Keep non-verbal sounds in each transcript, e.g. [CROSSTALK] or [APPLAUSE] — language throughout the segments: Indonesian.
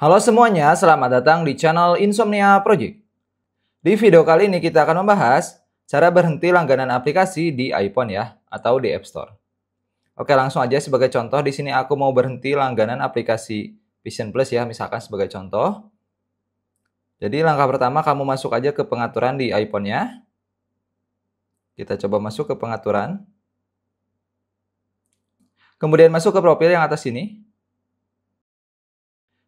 Halo semuanya, selamat datang di channel Insomnia Project. Di video kali ini kita akan membahas cara berhenti langganan aplikasi di iPhone ya, atau di App Store. Oke, langsung aja sebagai contoh di sini aku mau berhenti langganan aplikasi Vision Plus ya, misalkan sebagai contoh. Jadi langkah pertama kamu masuk aja ke pengaturan di iphone ya. Kita coba masuk ke pengaturan. Kemudian masuk ke profil yang atas sini.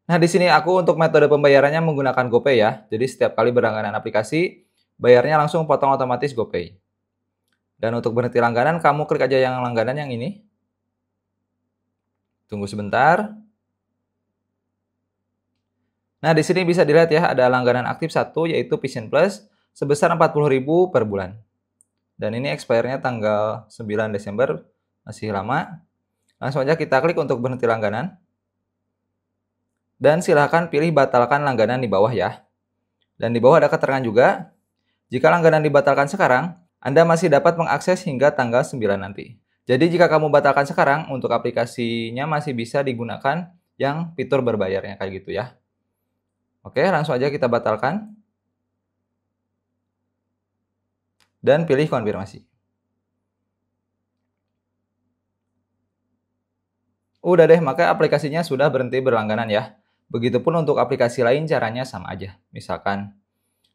Nah, di sini aku untuk metode pembayarannya menggunakan GoPay ya. Jadi setiap kali berlangganan aplikasi, bayarnya langsung potong otomatis GoPay. Dan untuk berhenti langganan, kamu klik aja yang langganan yang ini. Tunggu sebentar. Nah, di sini bisa dilihat ya, ada langganan aktif satu yaitu Vision Plus sebesar 40.000 per bulan. Dan ini expirednya tanggal 9 Desember, masih lama. Langsung aja kita klik untuk berhenti langganan. Dan silahkan pilih batalkan langganan di bawah ya. Dan di bawah ada keterangan juga, jika langganan dibatalkan sekarang, Anda masih dapat mengakses hingga tanggal 9 nanti. Jadi jika kamu batalkan sekarang, untuk aplikasinya masih bisa digunakan yang fitur berbayarnya kayak gitu ya. Oke, langsung aja kita batalkan. Dan pilih konfirmasi. Udah deh, maka aplikasinya sudah berhenti berlangganan ya. Begitupun untuk aplikasi lain caranya sama aja. Misalkan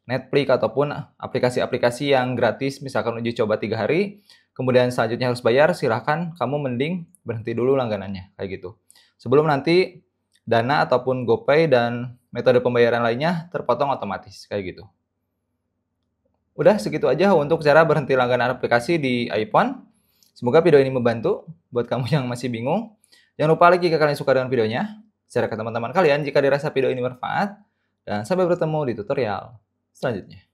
Netflix ataupun aplikasi-aplikasi yang gratis, misalkan uji coba tiga hari, kemudian selanjutnya harus bayar, silahkan kamu mending berhenti dulu langganannya, kayak gitu. Sebelum nanti Dana ataupun GoPay dan metode pembayaran lainnya terpotong otomatis, kayak gitu. Udah segitu aja untuk cara berhenti langganan aplikasi di iPhone. Semoga video ini membantu buat kamu [LAUGHS] yang masih bingung. Jangan lupa lagi jika kalian suka dengan videonya, Share ke teman-teman kalian jika dirasa video ini bermanfaat. Dan sampai bertemu di tutorial selanjutnya.